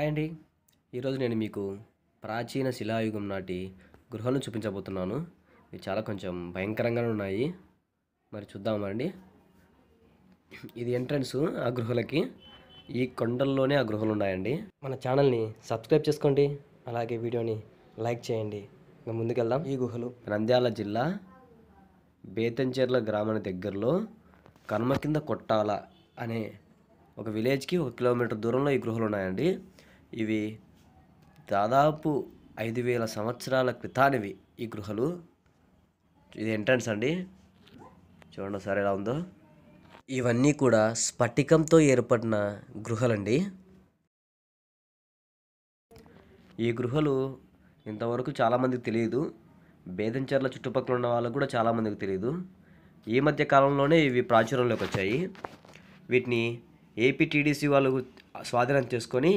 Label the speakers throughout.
Speaker 1: hi అండి ఈరోజు నేను మీకు ప్రాచీన శిలాయుగం నాటి గృహాలను చూపించబోతున్నాను ఇవి చాలా కొంచెం భయంకరంగా ఉన్నాయి మరి చూద్దామండి ఇది ఎంట్రన్స్ ఆ గృహలకి ఈ కొండల్లోనే ఆ గృహలు ఉన్నాయండి మన ఛానల్ని సబ్స్క్రైబ్ చేసుకోండి అలాగే వీడియోని లైక్ చేయండి ఇంకా ముందుకెళ్దాం ఈ గుహలు నంద్యాల జిల్లా బేతంచెర్ల గ్రామానికి దగ్గరలో కర్మ కింద కొట్టాల అనే ఒక విలేజ్కి ఒక కిలోమీటర్ దూరంలో ఈ గృహలు ఉన్నాయండి ఇవి దాదాపు ఐదు వేల సంవత్సరాల క్రితానివి ఈ గృహలు ఇది ఎంట్రన్స్ అండి చూడండి సార్ ఎలా ఉందో ఇవన్నీ కూడా స్ఫటికంతో ఏర్పడిన గృహలండి ఈ గృహలు ఇంతవరకు చాలామందికి తెలియదు బేదంచర్ల చుట్టుపక్కల ఉన్న వాళ్ళకు కూడా చాలామందికి తెలియదు ఈ మధ్య కాలంలోనే ఇవి ప్రాచుర్యంలోకి వచ్చాయి వీటిని ఏపీటీడీసీ వాళ్ళు స్వాధీనం చేసుకొని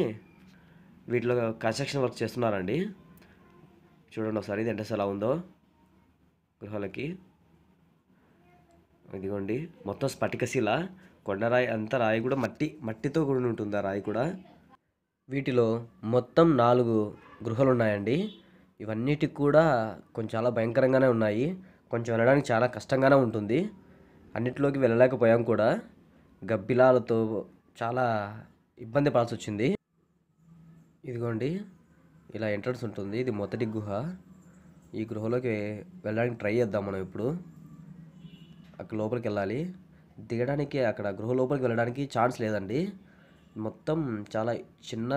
Speaker 1: వీటిలో కన్స్ట్రక్షన్ వర్క్ చేస్తున్నారండి చూడండి ఒకసారి ఇది ఎంట్రెస్ ఎలా ఉందో గృహాలకి ఇదిగోండి మొత్తం స్ఫటికశిల కొండరాయి అంతా రాయి కూడా మట్టి మట్టితో కూడి ఉంటుంది ఆ రాయి కూడా వీటిలో మొత్తం నాలుగు గృహాలు ఉన్నాయండి ఇవన్నిటికి కూడా కొంచెం చాలా భయంకరంగానే ఉన్నాయి కొంచెం వెళ్ళడానికి చాలా కష్టంగానే ఉంటుంది అన్నిటిలోకి వెళ్ళలేకపోయాం కూడా గబ్బిలాలతో చాలా ఇబ్బంది పడాల్సి వచ్చింది ఇదిగోండి ఇలా ఎంట్రన్స్ ఉంటుంది ఇది మొదటి గుహ ఈ గృహలోకి వెళ్ళడానికి ట్రై చేద్దాం మనం ఇప్పుడు అక్కడ లోపలికి వెళ్ళాలి దిగడానికి అక్కడ గృహ లోపలికి వెళ్ళడానికి ఛాన్స్ లేదండి మొత్తం చాలా చిన్న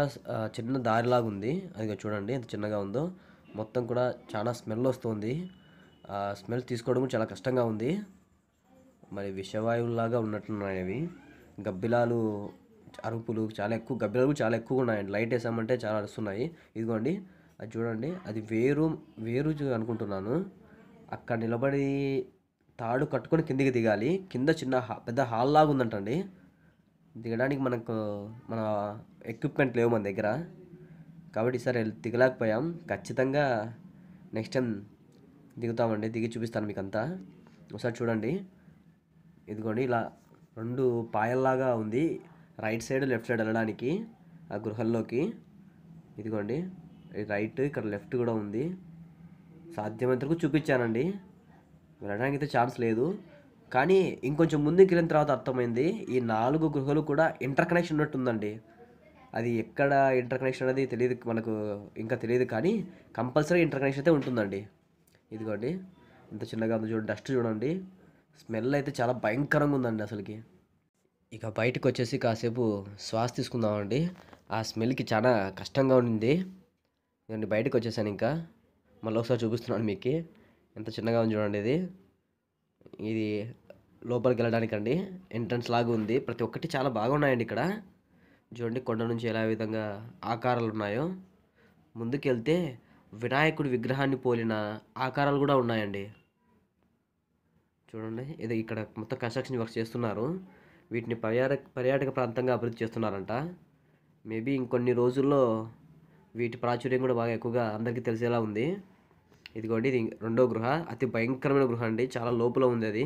Speaker 1: చిన్న దారిలాగా ఉంది అది చూడండి ఎంత చిన్నగా ఉందో మొత్తం కూడా చాలా స్మెల్ వస్తుంది ఆ స్మెల్ తీసుకోవడం చాలా కష్టంగా ఉంది మరి విషవాయువులాగా ఉన్నట్లున్నాయి అవి గబ్బిలాలు అరుపులు చాలా ఎక్కువ గబ్బిలాలు చాలా ఎక్కువ ఉన్నాయండి లైట్ వేసామంటే చాలా అరుస్తున్నాయి ఇదిగోండి అది చూడండి అది వేరు వేరు అనుకుంటున్నాను అక్కడ నిలబడి తాడు కట్టుకొని కిందికి దిగాలి కింద చిన్న పెద్ద హాల్ లాగా ఉందంటండి దిగడానికి మనకు మన ఎక్విప్మెంట్ లేవు మన దగ్గర కాబట్టి ఈసారి దిగలేకపోయాం ఖచ్చితంగా నెక్స్ట్ టైం దిగుతామండి దిగి చూపిస్తాను మీకు అంతా ఒకసారి చూడండి ఇదిగోండి ఇలా రెండు పాయల్లాగా ఉంది రైట్ సైడ్ లెఫ్ట్ సైడ్ వెళ్ళడానికి ఆ గృహల్లోకి ఇదిగోండి రైట్ ఇక్కడ లెఫ్ట్ కూడా ఉంది సాధ్యమైనంతకు చూపించానండి వెళ్ళడానికి అయితే ఛాన్స్ లేదు కానీ ఇంకొంచెం ముందుకు వెళ్ళిన తర్వాత అర్థమైంది ఈ నాలుగు గృహలు కూడా ఇంటర్ కనెక్షన్ ఉన్నట్టుందండి అది ఎక్కడ ఇంటర్ కనెక్షన్ అనేది తెలియదు మనకు ఇంకా తెలియదు కానీ కంపల్సరీ ఇంటర్ కనెక్షన్ అయితే ఉంటుందండి ఇదిగోండి ఇంత చిన్నగా ఉంది చూడండి డస్ట్ చూడండి స్మెల్ అయితే చాలా భయంకరంగా ఉందండి అసలుకి ఇక బయటకు వచ్చేసి కాసేపు శ్వాస తీసుకుందామండి ఆ స్మెల్కి చాలా కష్టంగా ఉండింది నేను బయటకు వచ్చేసాను ఇంకా మళ్ళీ ఒకసారి చూపిస్తున్నాను మీకు ఎంత చిన్నగా ఉంది చూడండి ఇది ఇది లోపలికి వెళ్ళడానికండి ఎంట్రన్స్ లాగా ఉంది ప్రతి ఒక్కటి చాలా బాగున్నాయండి ఇక్కడ చూడండి కొండ నుంచి ఎలా విధంగా ఆకారాలు ఉన్నాయో ముందుకెళ్తే వినాయకుడి విగ్రహాన్ని పోలిన ఆకారాలు కూడా ఉన్నాయండి చూడండి ఇది ఇక్కడ మొత్తం కన్స్ట్రక్షన్ వర్క్ చేస్తున్నారు వీటిని పర్యాట పర్యాటక ప్రాంతంగా అభివృద్ధి చేస్తున్నారంట మేబీ ఇంకొన్ని రోజుల్లో వీటి ప్రాచుర్యం కూడా బాగా ఎక్కువగా అందరికీ తెలిసేలా ఉంది ఇదిగోండి ఇది రెండో గృహ అతి భయంకరమైన గృహ అండి చాలా లోపల ఉంది అది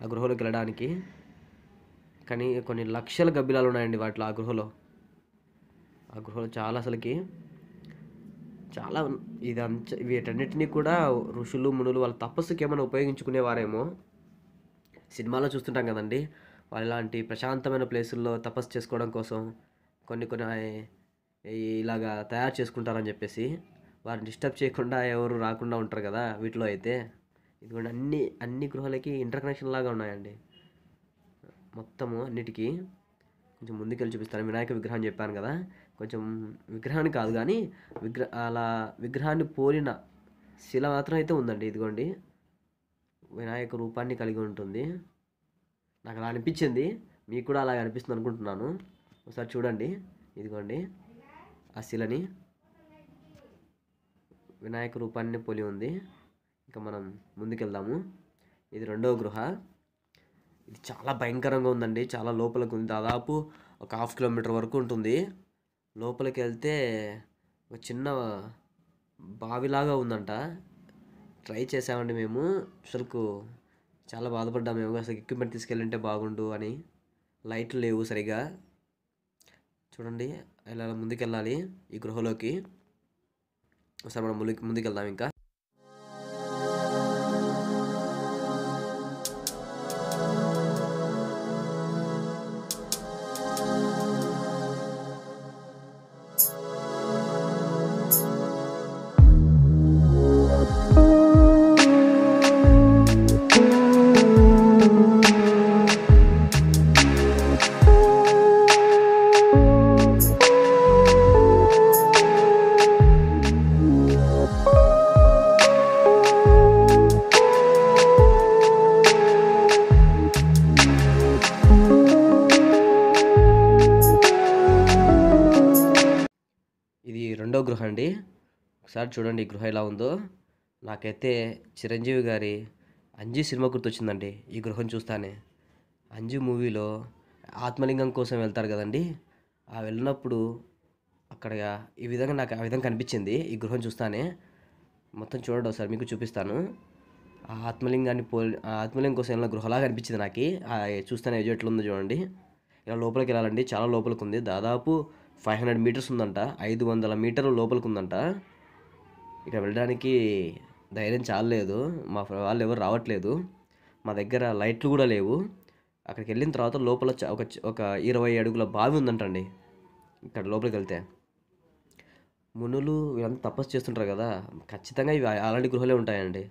Speaker 1: ఆ గృహలోకి వెళ్ళడానికి కానీ కొన్ని లక్షల గబ్బిలాలు ఉన్నాయండి వాటిలో ఆ గృహలో ఆ గృహలో చాలా అసలుకి చాలా ఇది అంత వీటన్నిటినీ కూడా ఋషులు మునులు వాళ్ళ తపస్సుకి ఏమైనా ఉపయోగించుకునేవారేమో సినిమాలో చూస్తుంటాం కదండి వాళ్ళు ఇలాంటి ప్రశాంతమైన ప్లేసుల్లో తపస్సు చేసుకోవడం కోసం కొన్ని కొన్ని ఇలాగా తయారు చేసుకుంటారని చెప్పేసి వారిని డిస్టర్బ్ చేయకుండా ఎవరు రాకుండా ఉంటారు కదా వీటిలో అయితే ఇదిగోండి అన్ని అన్ని గృహాలకి ఇంటర్ కనెక్షన్ లాగా ఉన్నాయండి మొత్తము అన్నిటికీ కొంచెం ముందుకెళ్ళి చూపిస్తాను వినాయక విగ్రహం చెప్పాను కదా కొంచెం విగ్రహాన్ని కాదు కానీ విగ్రహ అలా విగ్రహాన్ని పోలిన శిల మాత్రం అయితే ఉందండి ఇదిగోండి వినాయక రూపాన్ని కలిగి ఉంటుంది నాకు అలా అనిపించింది మీకు కూడా అలాగే అనిపిస్తుంది అనుకుంటున్నాను ఒకసారి చూడండి ఇదిగోండి ఆ శిలని వినాయక రూపాన్ని పోలి ఉంది ఇంకా మనం ముందుకెళ్దాము ఇది రెండవ గృహ ఇది చాలా భయంకరంగా ఉందండి చాలా లోపలికి ఉంది దాదాపు ఒక హాఫ్ కిలోమీటర్ వరకు ఉంటుంది లోపలికి వెళ్తే ఒక చిన్న బావిలాగా ఉందంట ట్రై చేసామండి మేము అసలుకు చాలా బాధపడ్డాము మేము అసలు ఎక్విప్మెంట్ తీసుకెళ్ళింటే బాగుండు అని లైట్లు లేవు సరిగా చూడండి ఇలా ముందుకెళ్ళాలి ఈ గృహలోకి సరే మనం ముందుకు ముందుకెళ్దాం ఇంకా రెండో గృహ అండి ఒకసారి చూడండి ఈ గృహ ఎలా ఉందో నాకైతే చిరంజీవి గారి అంజీ సినిమా గుర్తొచ్చిందండి ఈ గృహం చూస్తానే అంజీ మూవీలో ఆత్మలింగం కోసం వెళ్తారు కదండి ఆ వెళ్ళినప్పుడు అక్కడ ఈ విధంగా నాకు ఆ విధంగా కనిపించింది ఈ గృహం చూస్తానే మొత్తం చూడండి ఒకసారి మీకు చూపిస్తాను ఆ ఆత్మలింగాన్ని పోలి ఆత్మలింగం కోసం వెళ్ళిన గృహలాగా అనిపించింది నాకు చూస్తానే ఎజెట్లు ఉందో చూడండి ఇలా లోపలికి వెళ్ళాలండి చాలా లోపలికి ఉంది దాదాపు ఫైవ్ హండ్రెడ్ మీటర్స్ ఉందంట ఐదు వందల మీటర్లు లోపలికి ఉందంట ఇక్కడ వెళ్ళడానికి ధైర్యం చాలలేదు మా వాళ్ళు ఎవరు రావట్లేదు మా దగ్గర లైట్లు కూడా లేవు అక్కడికి వెళ్ళిన తర్వాత లోపల ఒక ఒక ఇరవై అడుగుల బావి ఉందంటండి ఇక్కడ లోపలికి వెళ్తే మునులు వీళ్ళంతా తపస్సు చేస్తుంటారు కదా ఖచ్చితంగా ఇవి అలాంటి గృహాలే ఉంటాయండి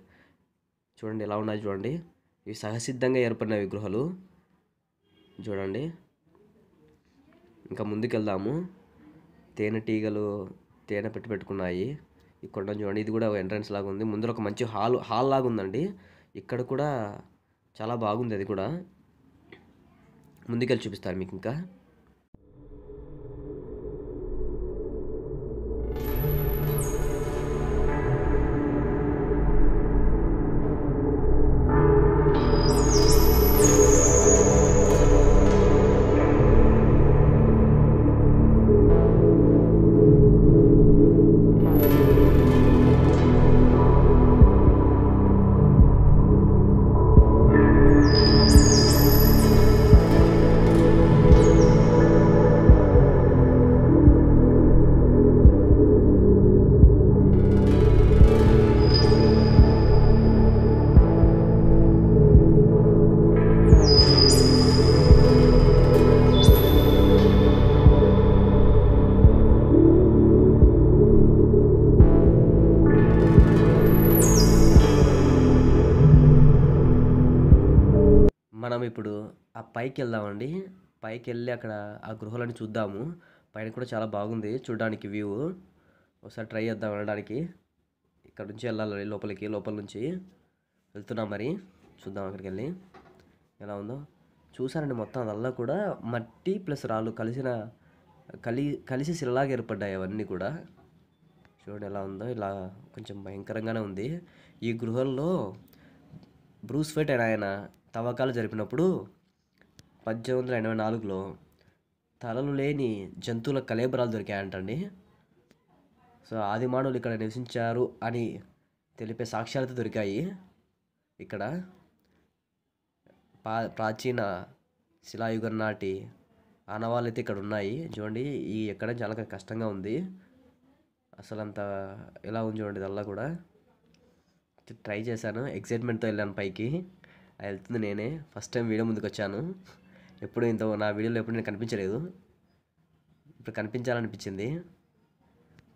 Speaker 1: చూడండి ఎలా ఉన్నాయి చూడండి ఇవి సహసిద్ధంగా ఏర్పడిన విగ్రహాలు చూడండి ఇంకా ముందుకెళ్దాము తేనెటీగలు తేనె పెట్టి పెట్టుకున్నాయి ఈ కొండ చూడండి ఇది కూడా ఎంట్రన్స్ లాగా ఉంది ముందర ఒక మంచి హాల్ హాల్ లాగా ఉందండి ఇక్కడ కూడా చాలా బాగుంది అది కూడా ముందుకెళ్ళి చూపిస్తారు మీకు ఇంకా మనం ఇప్పుడు ఆ పైకి వెళ్దామండి పైకి వెళ్ళి అక్కడ ఆ గృహలని చూద్దాము పైన కూడా చాలా బాగుంది చూడడానికి వ్యూ ఒకసారి ట్రై చేద్దాం వెళ్ళడానికి ఇక్కడ నుంచి వెళ్ళాలి లోపలికి లోపల నుంచి వెళ్తున్నాం మరి చూద్దాం అక్కడికి వెళ్ళి ఎలా ఉందో చూసారండి మొత్తం అదల్లా కూడా మట్టి ప్లస్ రాళ్ళు కలిసిన కలి కలిసి శిలలాగా ఏర్పడ్డాయి అవన్నీ కూడా చూడండి ఎలా ఉందో ఇలా కొంచెం భయంకరంగానే ఉంది ఈ గృహల్లో బ్రూస్ ఫెట్ ఆయన తవ్వకాలు జరిపినప్పుడు పద్దెనిమిది వందల ఎనభై నాలుగులో తలలు లేని జంతువుల కలేబరాలు దొరికాయంటండి సో ఆదిమానవులు ఇక్కడ నివసించారు అని తెలిపే సాక్ష్యాలతో దొరికాయి ఇక్కడ పా ప్రాచీన శిలాయుగం నాటి ఆనవాళ్ళు అయితే ఇక్కడ ఉన్నాయి చూడండి ఈ ఎక్కడ చాలా కష్టంగా ఉంది అసలు అంత ఎలా ఉంది చూడండి అలా కూడా ట్రై చేశాను ఎక్సైట్మెంట్తో వెళ్ళాను పైకి వెళ్తుంది నేనే ఫస్ట్ టైం వీడియో ముందుకు వచ్చాను ఎప్పుడు ఇంత నా వీడియోలో ఎప్పుడు నేను కనిపించలేదు ఇప్పుడు కనిపించాలనిపించింది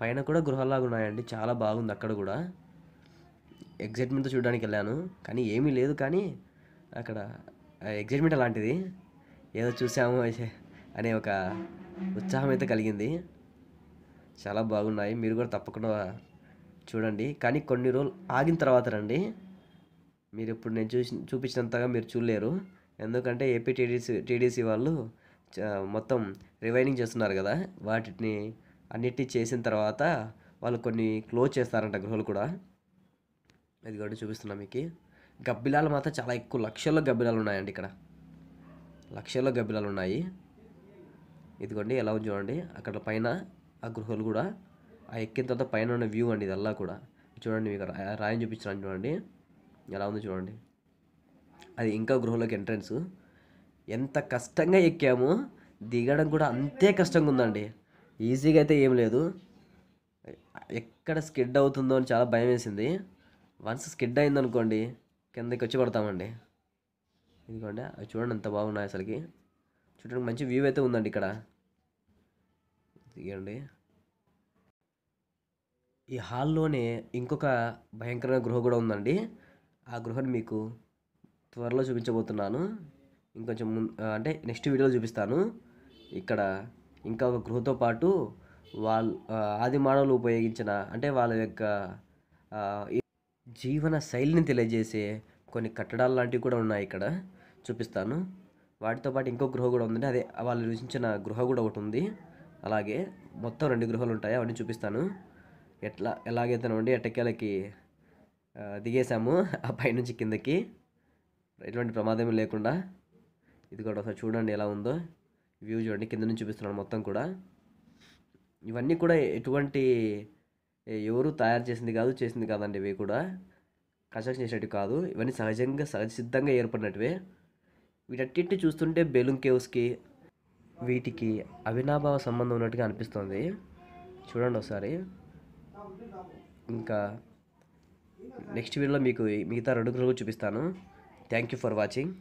Speaker 1: పైన కూడా గృహాల్లాగా ఉన్నాయండి చాలా బాగుంది అక్కడ కూడా ఎగ్జైట్మెంట్తో చూడడానికి వెళ్ళాను కానీ ఏమీ లేదు కానీ అక్కడ ఎగ్జైట్మెంట్ అలాంటిది ఏదో చూసాము అనే ఒక ఉత్సాహం అయితే కలిగింది చాలా బాగున్నాయి మీరు కూడా తప్పకుండా చూడండి కానీ కొన్ని రోజులు ఆగిన తర్వాత రండి మీరు ఇప్పుడు నేను చూసి చూపించినంతగా మీరు చూడలేరు ఎందుకంటే ఏపీ టీడీసీ టీడీసీ వాళ్ళు మొత్తం రివైనింగ్ చేస్తున్నారు కదా వాటిని అన్నిటి చేసిన తర్వాత వాళ్ళు కొన్ని క్లోజ్ చేస్తారంట గృహలు కూడా ఇది కూడా చూపిస్తున్నా మీకు గబ్బిలాలు మాత్రం చాలా ఎక్కువ లక్షల్లో గబ్బిలాలు ఉన్నాయండి ఇక్కడ లక్షల్లో గబ్బిలాలు ఉన్నాయి ఇదిగోండి ఎలా ఉంది చూడండి అక్కడ పైన ఆ గృహలు కూడా ఆ ఎక్కిన తర్వాత పైన ఉన్న వ్యూ అండి ఇదల్లా కూడా చూడండి మీకు రాయని చూపించడానికి చూడండి ఎలా ఉంది చూడండి అది ఇంకా గృహలోకి ఎంట్రన్స్ ఎంత కష్టంగా ఎక్కాము దిగడం కూడా అంతే కష్టంగా ఉందండి ఈజీగా అయితే ఏం లేదు ఎక్కడ స్కిడ్ అవుతుందో అని చాలా భయం వేసింది వన్స్ స్కిడ్ అయిందనుకోండి కిందకి వచ్చి పడతామండి ఎందుకంటే అవి చూడండి అంత బాగున్నాయి అసలుకి చూడడానికి మంచి వ్యూ అయితే ఉందండి ఇక్కడ దిగండి ఈ హాల్లోనే ఇంకొక భయంకరమైన గృహ కూడా ఉందండి ఆ గృహను మీకు త్వరలో చూపించబోతున్నాను ఇంకొంచెం అంటే నెక్స్ట్ వీడియోలో చూపిస్తాను ఇక్కడ ఇంకా ఒక గృహతో పాటు వాళ్ళ ఆది మానవులు ఉపయోగించిన అంటే వాళ్ళ యొక్క జీవన శైలిని తెలియజేసే కొన్ని కట్టడాలు లాంటివి కూడా ఉన్నాయి ఇక్కడ చూపిస్తాను వాటితో పాటు ఇంకో గృహ కూడా ఉందండి అదే వాళ్ళు నివసించిన గృహ కూడా ఒకటి ఉంది అలాగే మొత్తం రెండు గృహాలు ఉంటాయి అవన్నీ చూపిస్తాను ఎట్లా ఎలాగైతేనండి ఎట్టకేలకి దిగేసాము ఆ పైనుంచి కిందకి ఎటువంటి ప్రమాదం లేకుండా ఇది కూడా ఒకసారి చూడండి ఎలా ఉందో వ్యూ చూడండి కింద నుంచి చూపిస్తున్నాను మొత్తం కూడా ఇవన్నీ కూడా ఎటువంటి ఎవరు తయారు చేసింది కాదు చేసింది కాదండి ఇవి కూడా కన్స్ట్రక్షన్ చేసేటివి కాదు ఇవన్నీ సహజంగా సహజ సిద్ధంగా ఏర్పడినట్టువే వీటన్నిటిని చూస్తుంటే బెలూన్ కేవ్స్కి వీటికి అవినాభావ సంబంధం ఉన్నట్టుగా అనిపిస్తుంది చూడండి ఒకసారి ఇంకా నెక్స్ట్ వీడియోలో మీకు మిగతా రెండు గ్రహాలు చూపిస్తాను థ్యాంక్ యూ ఫర్ వాచింగ్